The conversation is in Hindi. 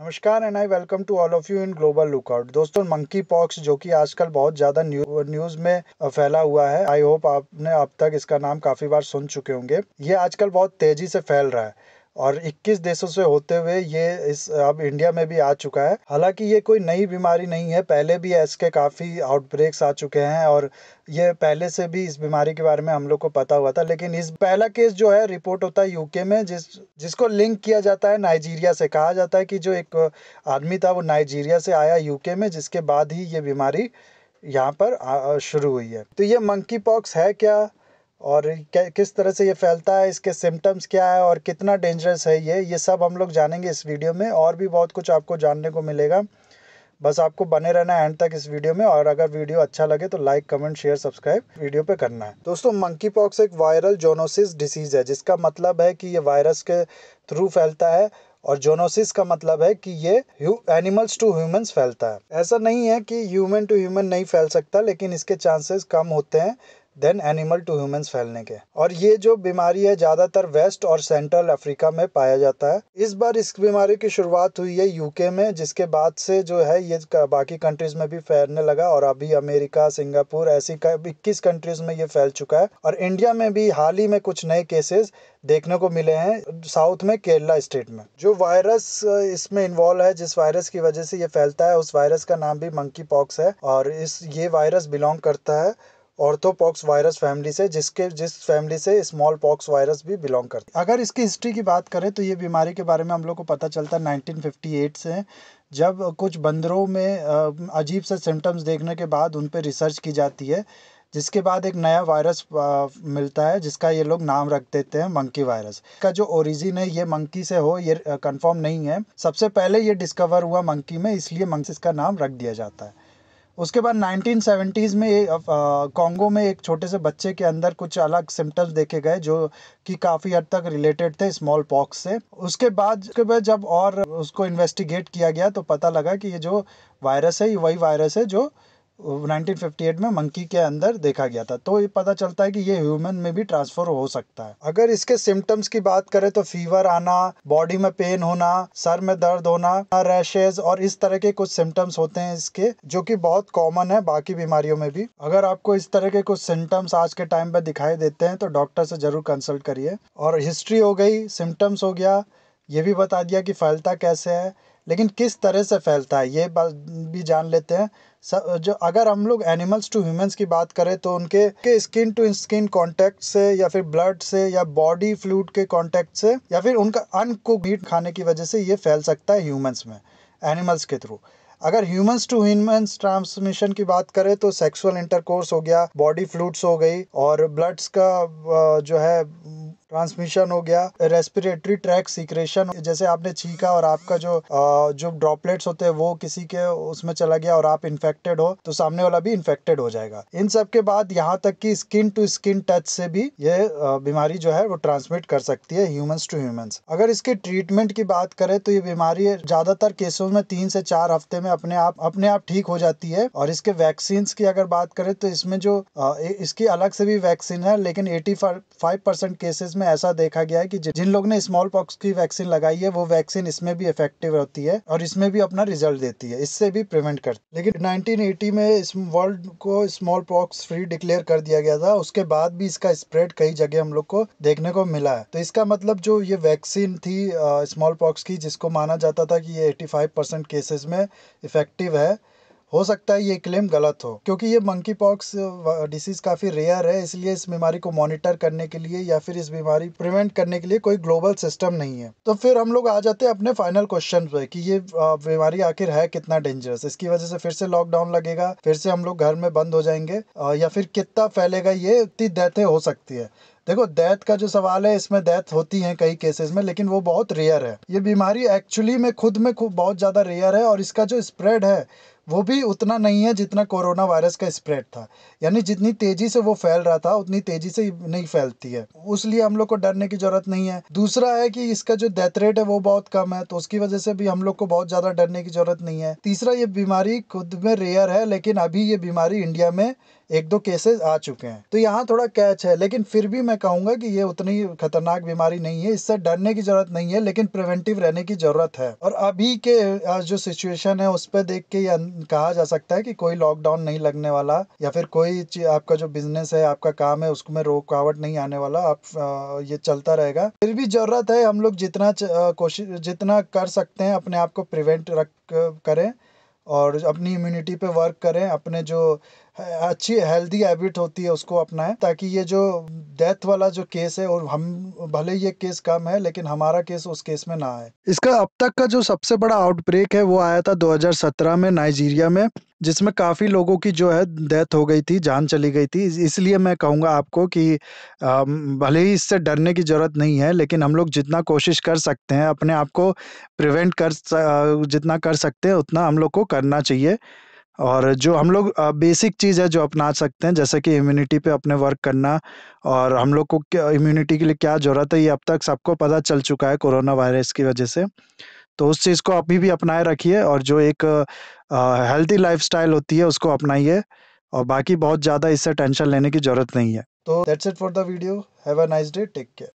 नमस्कार and I welcome to all of you in Global Lookout दोस्तों मंकी पॉक्स जो कि आजकल बहुत ज़्यादा न्यूज़ में फैला हुआ है आई होप आपने अब तक इसका नाम काफ़ी बार सुन चुके होंगे ये आजकल बहुत तेज़ी से फैल रहा है और 21 देशों से होते हुए ये इस अब इंडिया में भी आ चुका है हालांकि ये कोई नई बीमारी नहीं है पहले भी इसके काफ़ी आउटब्रेक्स आ चुके हैं और ये पहले से भी इस बीमारी के बारे में हम लोग को पता हुआ था लेकिन इस पहला केस जो है रिपोर्ट होता है यूके में जिस जिसको लिंक किया जाता है नाइजीरिया से कहा जाता है कि जो एक आदमी था वो नाइजीरिया से आया यूके में जिसके बाद ही ये बीमारी यहाँ पर शुरू हुई है तो ये मंकी पॉक्स है क्या और किस तरह से ये फैलता है इसके सिम्टम्स क्या है और कितना डेंजरस है ये ये सब हम लोग जानेंगे इस वीडियो में और भी बहुत कुछ आपको जानने को मिलेगा बस आपको बने रहना है एंड तक इस वीडियो में और अगर वीडियो अच्छा लगे तो like comment share subscribe video पे करना है दोस्तों मंकी पॉक्स एक वायरल जोनोसिस डिसीज़ है जिसका मतलब है कि ये वायरस के थ्रू फैलता है और जोनोसिस का मतलब है कि ये एनिमल्स टू ह्यूमंस फैलता है ऐसा नहीं है कि ह्यूमन टू ह्यूमन नहीं फैल सकता लेकिन इसके चांसेस कम होते हैं देन एनिमल टू ह्यूमंस फैलने के और ये जो बीमारी है ज़्यादातर वेस्ट और सेंट्रल अफ्रीका में पाया जाता है इस बार इस बीमारी की शुरुआत हुई है यूके में जिसके बाद से जो है ये बाकी कंट्रीज में भी फैलने लगा और अभी अमेरिका सिंगापुर ऐसी इक्कीस कंट्रीज में ये फैल चुका है और इंडिया में भी हाल ही में कुछ नए केसेस देखने को मिले हैं साउथ में केरला स्टेट में जो वायरस इसमें इन्वॉल्व है जिस वायरस की वजह से ये फैलता है उस वायरस का नाम भी मंकी पॉक्स है और इस ये वायरस बिलोंग करता है ऑर्थोपॉक्स वायरस फैमिली से जिसके जिस फैमिली से स्मॉल पॉक्स वायरस भी बिलोंग करती है अगर इसकी हिस्ट्री की बात करें तो ये बीमारी के बारे में हम लोग को पता चलता है 1958 से जब कुछ बंदरों में अजीब से सिम्टम्स देखने के बाद उन पर रिसर्च की जाती है जिसके बाद एक नया वायरस मिलता है जिसका ये लोग नाम रख देते हैं मंकी वायरस का जो ओरिजिन है ये मंकी से हो ये कंफर्म नहीं है सबसे पहले ये डिस्कवर हुआ मंकी में इसलिए मंकी इसका नाम रख दिया जाता है उसके बाद 1970s में कॉन्गो में एक छोटे से बच्चे के अंदर कुछ अलग सिम्टम्स देखे गए जो कि काफ़ी हद तक रिलेटेड थे स्मॉल पॉक्स से उसके बाद उसके बाद जब और उसको इन्वेस्टिगेट किया गया तो पता लगा कि ये जो वायरस है ये वही वायरस है जो 1958 में मंकी के अंदर देखा गया था तो ये पता चलता है कि ये ह्यूमन में भी ट्रांसफर हो सकता है अगर इसके सिम्टम्स की बात करें तो फीवर आना बॉडी में पेन होना सर में दर्द होना रैशेज और इस तरह के कुछ सिम्टम्स होते हैं इसके जो कि बहुत कॉमन है बाकी बीमारियों में भी अगर आपको इस तरह के कुछ सिम्टम्स आज के टाइम पर दिखाई देते हैं तो डॉक्टर से जरूर कंसल्ट करिए और हिस्ट्री हो गई सिम्टम्स हो गया ये भी बता दिया कि फैलता कैसे है लेकिन किस तरह से फैलता है ये बात भी जान लेते हैं जो अगर हम लोग एनिमल्स टू ह्यूमंस की बात करें तो उनके के स्किन टू स्किन कॉन्टैक्ट से या फिर ब्लड से या बॉडी फ्लूड के कॉन्टैक्ट से या फिर उनका अनकुक मीट खाने की वजह से ये फैल सकता है ह्यूमंस में एनिमल्स के थ्रू अगर ह्यूमंस टू ह्यूमंस ट्रांसमिशन की बात करें तो सेक्सुअल इंटरकोर्स हो गया बॉडी फ्लूड्स हो गई और ब्लड्स का जो है ट्रांसमिशन हो गया रेस्पिरेटरी ट्रैक सीक्रेशन जैसे आपने छींका और आपका जो जो ड्रॉपलेट्स होते हैं वो किसी के उसमें चला गया और आप इन्फेक्टेड हो तो सामने वाला भी इन्फेक्टेड हो जाएगा इन सब के बाद यहाँ तक कि स्किन टू स्किन टच से भी ये बीमारी जो है वो ट्रांसमिट कर सकती है ह्यूमंस टू ह्यूमंस अगर इसकी ट्रीटमेंट की बात करें तो ये बीमारी ज्यादातर केसों में तीन से चार हफ्ते में अपने आप अपने आप ठीक हो जाती है और इसके वैक्सीन की अगर बात करें तो इसमें जो इसकी अलग से भी वैक्सीन है लेकिन एटी फाइव परसेंट केसेस में ऐसा देखा गया है कि जिन लोग ने स्मॉल पॉक्स की वैक्सीन लगाई है वो वैक्सीन इसमें भी इफेक्टिव होती है और इसमें भी अपना रिजल्ट देती है इससे भी प्रिवेंट कर है लेकिन 1980 में इस वर्ल्ड को स्मॉल पॉक्स फ्री डिक्लेयर कर दिया गया था उसके बाद भी इसका स्प्रेड कई जगह हम लोग को देखने को मिला है तो इसका मतलब जो ये वैक्सीन थी स्मॉल पॉक्स की जिसको माना जाता था कि ये 85 केसेस में इफेक्टिव है हो सकता है ये क्लेम गलत हो क्योंकि ये मंकी पॉक्स डिसीज काफ़ी रेयर है इसलिए इस बीमारी को मॉनिटर करने के लिए या फिर इस बीमारी प्रिवेंट करने के लिए कोई ग्लोबल सिस्टम नहीं है तो फिर हम लोग आ जाते हैं अपने फाइनल क्वेश्चन पे कि ये uh, बीमारी आखिर है कितना डेंजरस इसकी वजह से फिर से लॉकडाउन लगेगा फिर से हम लोग घर में बंद हो जाएंगे uh, या फिर कितना फैलेगा ये इतनी डेथें हो सकती है देखो डेथ का जो सवाल है इसमें डेथ होती है कई केसेस में लेकिन वो बहुत रेयर है ये बीमारी एक्चुअली में खुद में खुद बहुत ज़्यादा रेयर है और इसका जो स्प्रेड है वो भी उतना नहीं है जितना कोरोना वायरस का स्प्रेड था यानी जितनी तेज़ी से वो फैल रहा था उतनी तेज़ी से नहीं फैलती है उस लिए हम लोग को डरने की ज़रूरत नहीं है दूसरा है कि इसका जो डेथ रेट है वो बहुत कम है तो उसकी वजह से भी हम लोग को बहुत ज़्यादा डरने की ज़रूरत नहीं है तीसरा ये बीमारी खुद में रेयर है लेकिन अभी ये बीमारी इंडिया में एक दो केसेस आ चुके हैं तो यहाँ थोड़ा कैच है लेकिन फिर भी मैं कहूँगा कि ये उतनी खतरनाक बीमारी नहीं है इससे डरने की जरूरत नहीं है लेकिन प्रिवेंटिव रहने की जरूरत है और अभी के आज जो सिचुएशन है उस पर देख के ये कहा जा सकता है कि कोई लॉकडाउन नहीं लगने वाला या फिर कोई आपका जो बिजनेस है आपका काम है उसमें रोकावट नहीं आने वाला आप ये चलता रहेगा फिर भी जरूरत है हम लोग जितना कोशिश जितना कर सकते हैं अपने आप को प्रिवेंट रख करें और अपनी इम्यूनिटी पे वर्क करें अपने जो अच्छी हेल्दी हैबिट होती है उसको है ताकि ये जो डेथ वाला जो केस है और हम भले ये केस कम है लेकिन हमारा केस उस केस में ना आए इसका अब तक का जो सबसे बड़ा आउटब्रेक है वो आया था 2017 में नाइजीरिया में जिसमें काफ़ी लोगों की जो है डेथ हो गई थी जान चली गई थी इसलिए मैं कहूँगा आपको कि भले ही इससे डरने की ज़रूरत नहीं है लेकिन हम लोग जितना कोशिश कर सकते हैं अपने आप को प्रिवेंट कर जितना कर सकते हैं उतना हम लोग को करना चाहिए और जो हम लोग बेसिक चीज़ है जो अपना सकते हैं जैसे कि इम्यूनिटी पे अपने वर्क करना और हम लोग को क्या इम्यूनिटी के लिए क्या ज़रूरत है ये अब तक सबको पता चल चुका है कोरोना वायरस की वजह से तो उस चीज़ को अभी भी अपनाए रखिए और जो एक हेल्थी लाइफ होती है उसको अपनाइए और बाकी बहुत ज़्यादा इससे टेंशन लेने की ज़रूरत नहीं है तो that's it for the video have a nice day take care